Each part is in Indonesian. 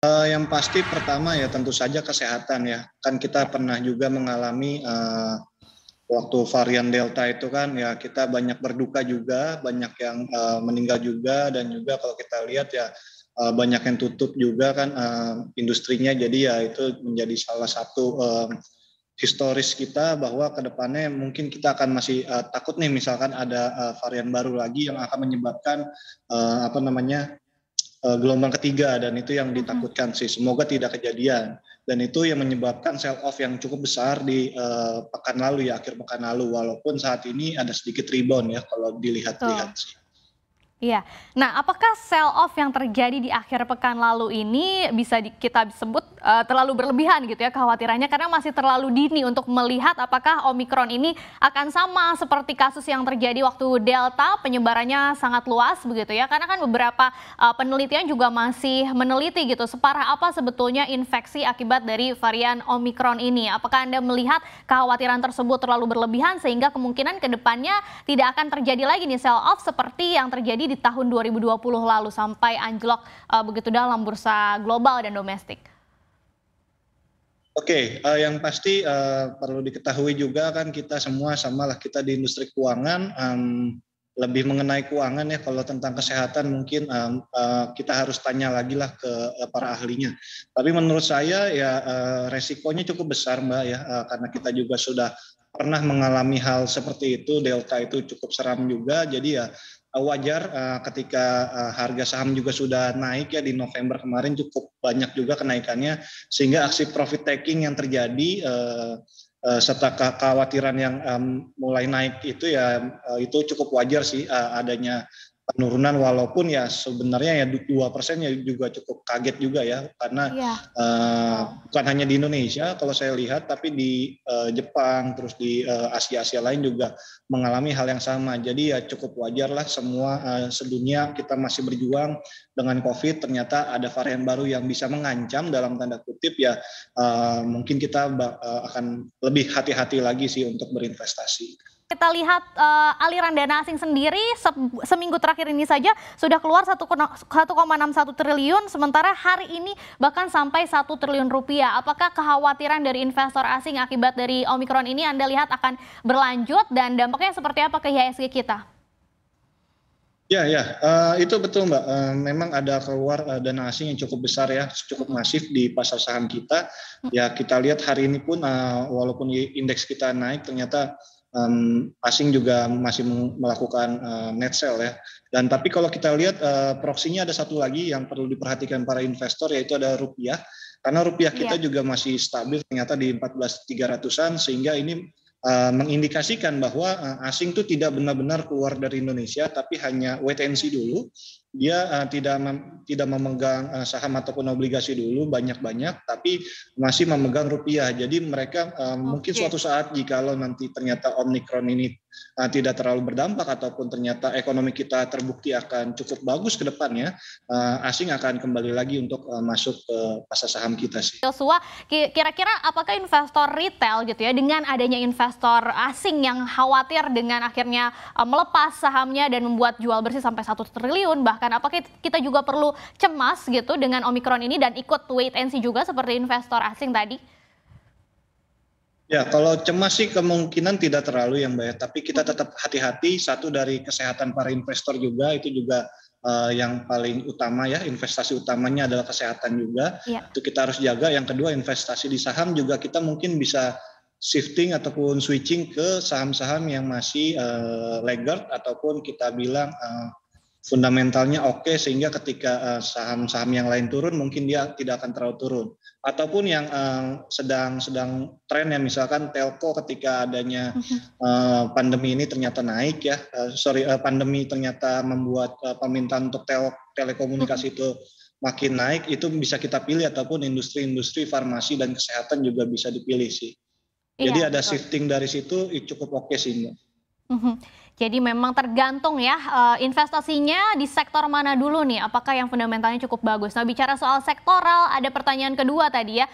Uh, yang pasti pertama ya tentu saja kesehatan ya. Kan kita pernah juga mengalami uh, waktu varian Delta itu kan ya kita banyak berduka juga, banyak yang uh, meninggal juga dan juga kalau kita lihat ya uh, banyak yang tutup juga kan uh, industrinya. Jadi ya itu menjadi salah satu uh, historis kita bahwa kedepannya mungkin kita akan masih uh, takut nih misalkan ada uh, varian baru lagi yang akan menyebabkan uh, apa namanya uh, gelombang ketiga dan itu yang ditakutkan sih. Semoga tidak kejadian dan itu yang menyebabkan sell off yang cukup besar di uh, pekan lalu ya akhir pekan lalu walaupun saat ini ada sedikit rebound ya kalau dilihat-lihat sih. Iya. Nah, apakah sell off yang terjadi di akhir pekan lalu ini bisa di, kita sebut uh, terlalu berlebihan gitu ya kekhawatirannya karena masih terlalu dini untuk melihat apakah Omicron ini akan sama seperti kasus yang terjadi waktu Delta penyebarannya sangat luas begitu ya. Karena kan beberapa uh, penelitian juga masih meneliti gitu separah apa sebetulnya infeksi akibat dari varian Omicron ini. Apakah Anda melihat kekhawatiran tersebut terlalu berlebihan sehingga kemungkinan ke depannya tidak akan terjadi lagi nih sell off seperti yang terjadi di tahun 2020 lalu sampai anjlok uh, begitu dalam bursa global dan domestik? Oke, okay, uh, eh, yang pasti uh, perlu diketahui juga kan kita semua samalah kita di industri keuangan um, lebih mengenai keuangan ya kalau tentang kesehatan mungkin um, uh, kita harus tanya lagi lah ke uh, para ahlinya. Tapi menurut saya ya uh, resikonya cukup besar mbak ya uh, karena kita juga sudah pernah mengalami hal seperti itu delta itu cukup seram juga jadi ya Eh, wajar eh, ketika eh, harga saham juga sudah naik ya di November kemarin cukup banyak juga kenaikannya sehingga aksi profit taking yang terjadi serta kekhawatiran yang mulai naik itu ya itu cukup wajar sih adanya penurunan walaupun ya sebenarnya ya dua persen ya juga cukup kaget juga ya karena ya. uh, bukan hanya di Indonesia kalau saya lihat tapi di uh, Jepang terus di uh, eh, Asia Asia lain juga mengalami hal yang sama jadi ya cukup wajar lah semua uh, sedunia kita masih berjuang dengan COVID ternyata ada varian baru yang bisa mengancam dalam tanda kutip ya uh, mungkin kita uh, akan lebih hati-hati lagi sih untuk berinvestasi kita lihat uh, aliran dana asing sendiri se seminggu terakhir ini saja sudah keluar 1,61 triliun sementara hari ini bahkan sampai 1 triliun rupiah. Apakah kekhawatiran dari investor asing akibat dari Omikron ini Anda lihat akan berlanjut dan dampaknya seperti apa ke IHSG kita? Ya, ya, uh, itu betul Mbak. Uh, memang ada keluar uh, dana asing yang cukup besar ya, cukup masif di pasar saham kita. Ya, kita lihat hari ini pun uh, walaupun indeks kita naik, ternyata um, asing juga masih melakukan uh, net sell ya. Dan tapi kalau kita lihat uh, proksinya ada satu lagi yang perlu diperhatikan para investor yaitu ada rupiah. Karena rupiah kita yeah. juga masih stabil ternyata di 14.300-an sehingga ini uh, mengindikasikan bahwa uh, asing itu tidak benar-benar keluar dari Indonesia tapi hanya wait and see dulu dia uh, tidak mem, tidak memegang uh, saham ataupun obligasi dulu banyak-banyak tapi masih memegang rupiah. Jadi mereka uh, eh, okay. mungkin suatu saat jikalau nanti ternyata Omicron ini uh, tidak terlalu berdampak ataupun ternyata ekonomi kita terbukti akan cukup bagus ke depannya, uh, asing akan kembali lagi untuk uh, masuk ke pasar saham kita sih. Joshua, kira-kira apakah investor retail gitu ya dengan adanya investor asing yang khawatir dengan akhirnya uh, melepas sahamnya dan membuat jual bersih sampai satu triliun bahkan apakah kita juga perlu cemas gitu dengan Omikron ini dan ikut wait and see juga seperti investor asing tadi? Ya, kalau cemas sih kemungkinan tidak terlalu yang Mbak ya. tapi kita tetap hati-hati satu dari kesehatan para investor juga itu juga uh, yang paling utama ya, investasi utamanya adalah kesehatan juga. Ya. Itu kita harus jaga. Yang kedua investasi di saham juga kita mungkin bisa shifting ataupun switching ke saham-saham yang masih uh, laggard ataupun kita bilang uh, fundamentalnya oke okay, sehingga ketika eh, saham-saham yang lain turun mungkin dia tidak akan terlalu turun ataupun yang sedang-sedang eh, tren ya misalkan telco ketika adanya mm-hmm. eh, pandemi ini ternyata naik ya sorry pandemi ternyata membuat permintaan untuk tel telekomunikasi mm-hmm. itu makin naik itu bisa kita pilih ataupun industri-industri farmasi dan kesehatan juga bisa dipilih sih iya, jadi ada betul. shifting dari situ cukup oke okay sih mbak. Mhm. Jadi memang tergantung ya eh, investasinya di sektor mana dulu nih, apakah yang fundamentalnya cukup bagus. Nah bicara soal sektoral, ada pertanyaan kedua tadi ya,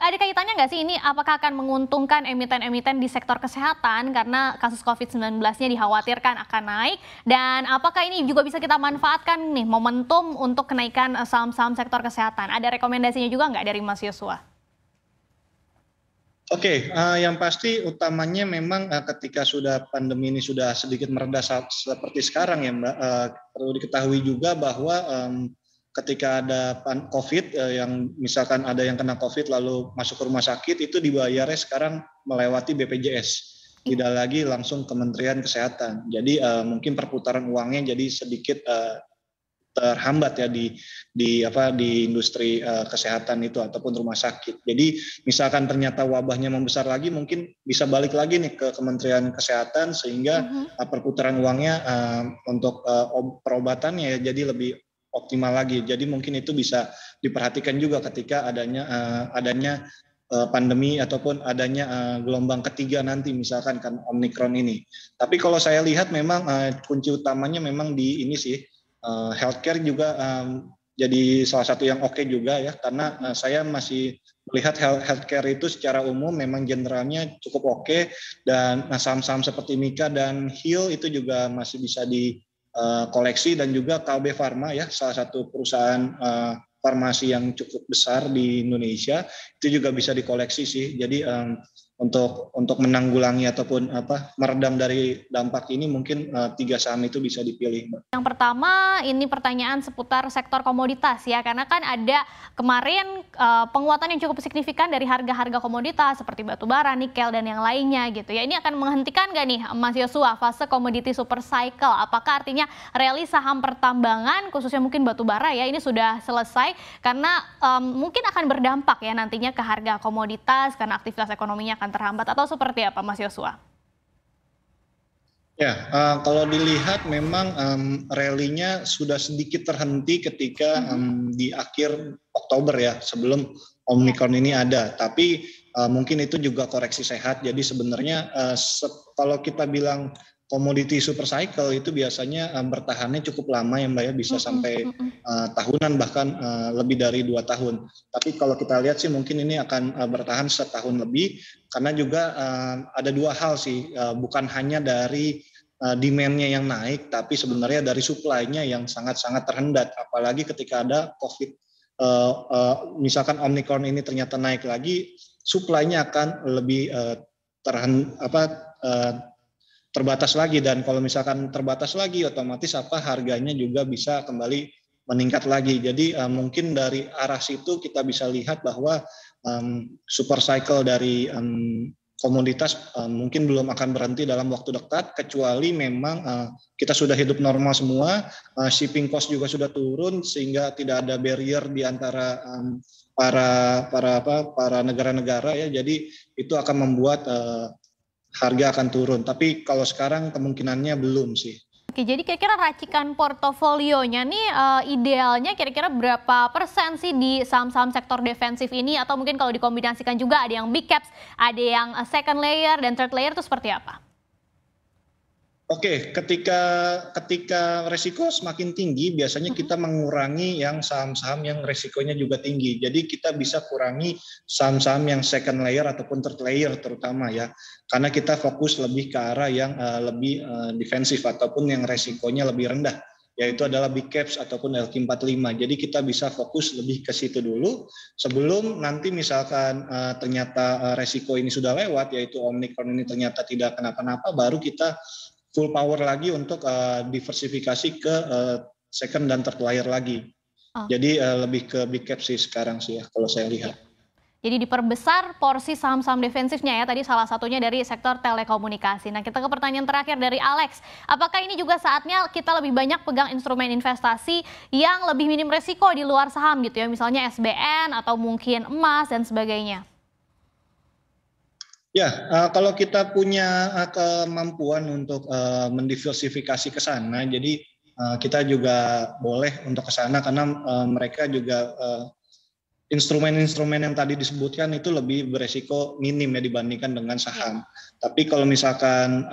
ada kaitannya nggak sih ini apakah akan menguntungkan emiten-emiten di sektor kesehatan karena kasus COVID-19-nya dikhawatirkan akan naik dan apakah ini juga bisa kita manfaatkan nih momentum untuk kenaikan eh, saham-saham sektor kesehatan. Ada rekomendasinya juga nggak dari Mas Yosua? Oke, okay, uh, eh, yang pasti utamanya memang uh, ketika sudah pandemi ini sudah sedikit mereda saat, seperti sekarang ya Mbak, uh, perlu diketahui juga bahwa um, ketika ada pan COVID uh, yang misalkan ada yang kena COVID lalu masuk ke rumah sakit itu dibayarnya sekarang melewati BPJS, tidak lagi langsung Kementerian Kesehatan. Jadi uh, mungkin perputaran uangnya jadi sedikit uh, terhambat ya di di apa di industri uh, kesehatan itu ataupun rumah sakit. Jadi misalkan ternyata wabahnya membesar lagi mungkin bisa balik lagi nih ke Kementerian Kesehatan sehingga uh-huh. perputaran uangnya uh, untuk uh, perobatannya ya jadi lebih optimal lagi. Jadi mungkin itu bisa diperhatikan juga ketika adanya uh, adanya pandemi ataupun adanya gelombang ketiga nanti misalkan kan Omikron ini. Tapi kalau saya lihat memang kunci utamanya memang di ini sih uh, healthcare juga um, jadi salah satu yang oke okay juga ya karena uh, saya masih melihat healthcare itu secara umum memang generalnya cukup oke okay, dan nah, saham-saham seperti Mika dan Hill itu juga masih bisa di uh, koleksi dan juga KB Pharma ya salah satu perusahaan uh, farmasi yang cukup besar di Indonesia itu juga bisa dikoleksi sih jadi um, untuk untuk menanggulangi ataupun apa meredam dari dampak ini mungkin uh, tiga saham itu bisa dipilih Yang pertama ini pertanyaan seputar sektor komoditas ya karena kan ada kemarin uh, penguatan yang cukup signifikan dari harga-harga komoditas seperti batu bara, nikel dan yang lainnya gitu ya. Ini akan menghentikan gak nih Mas Yosua fase komoditi super cycle? Apakah artinya rally saham pertambangan khususnya mungkin batu bara ya ini sudah selesai karena um, mungkin akan berdampak ya nantinya ke harga komoditas karena aktivitas ekonominya akan akan terhambat atau seperti apa Mas Yosua? Ya, uh, kalau dilihat memang um, rally-nya sudah sedikit terhenti ketika um, di akhir Oktober ya, sebelum Omicron ini ada. Tapi uh, mungkin itu juga koreksi sehat. Jadi sebenarnya uh, kalau kita bilang komoditi super cycle itu biasanya uh, bertahannya cukup lama ya mbak ya bisa -hmm. sampai uh, tahunan bahkan uh, lebih dari dua tahun. Tapi kalau kita lihat sih mungkin ini akan uh, bertahan setahun lebih karena juga uh, ada dua hal sih uh, bukan hanya dari demand-nya yang naik tapi sebenarnya dari supply-nya yang sangat-sangat terhendat apalagi ketika ada covid misalkan omikron ini ternyata naik lagi supply-nya akan lebih terhendat, apa terbatas lagi dan kalau misalkan terbatas lagi otomatis apa harganya juga bisa kembali meningkat lagi. Jadi uh, mungkin dari arah situ kita bisa lihat bahwa um, super cycle dari um, komoditas um, mungkin belum akan berhenti dalam waktu dekat kecuali memang uh, kita sudah hidup normal semua, uh, shipping cost juga sudah turun sehingga tidak ada barrier di antara um, para para apa para negara-negara ya. Jadi itu akan membuat uh, harga akan turun. Tapi kalau sekarang kemungkinannya belum sih. Oke, jadi kira-kira racikan portofolionya nih uh, idealnya kira-kira berapa persen sih di saham-saham sektor defensif ini atau mungkin kalau dikombinasikan juga ada yang big caps, ada yang eh, second layer dan third layer itu seperti apa? Oke, okay, ketika ketika resiko semakin tinggi, biasanya kita mengurangi yang saham-saham yang resikonya juga tinggi. Jadi kita bisa kurangi saham-saham yang second layer ataupun third layer terutama ya, karena kita fokus lebih ke arah yang uh, lebih uh, defensif ataupun yang resikonya lebih rendah, yaitu adalah big caps ataupun LQ45. Jadi kita bisa fokus lebih ke situ dulu sebelum nanti misalkan uh, ternyata resiko ini sudah lewat, yaitu omnicron ini ternyata tidak kenapa-napa, baru kita full power lagi untuk uh, diversifikasi ke uh, second dan third layer lagi. Oh. Jadi uh, lebih ke big cap sih sekarang sih ya kalau saya lihat. Iya. Jadi diperbesar porsi saham-saham defensifnya ya, tadi salah satunya dari sektor telekomunikasi. Nah kita ke pertanyaan terakhir dari Alex, apakah ini juga saatnya kita lebih banyak pegang instrumen investasi yang lebih minim resiko di luar saham gitu ya, misalnya SBN atau mungkin emas dan sebagainya? Ya, eh, kalau kita punya eh, kemampuan untuk eh, mendiversifikasi ke sana, jadi kita juga boleh untuk ke sana karena mereka juga instrumen-instrumen yang tadi disebutkan itu lebih beresiko minim ya dibandingkan dengan saham. Iya. Tapi kalau misalkan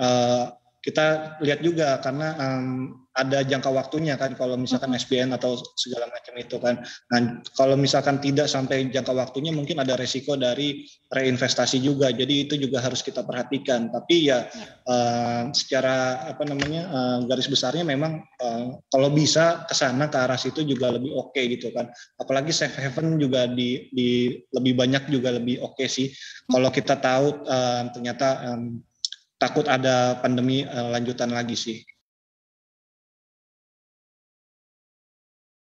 kita lihat juga karena um, ada jangka waktunya kan kalau misalkan SBN atau segala macam itu kan. Nah, kalau misalkan tidak sampai jangka waktunya mungkin ada resiko dari reinvestasi juga. Jadi itu juga harus kita perhatikan. Tapi ya uh, secara apa namanya uh, garis besarnya memang uh, kalau bisa ke sana ke arah situ juga lebih oke okay gitu kan. Apalagi safe haven juga di di lebih banyak juga lebih oke okay sih. Kalau kita tahu uh, ternyata um, takut ada pandemi eh, lanjutan lagi sih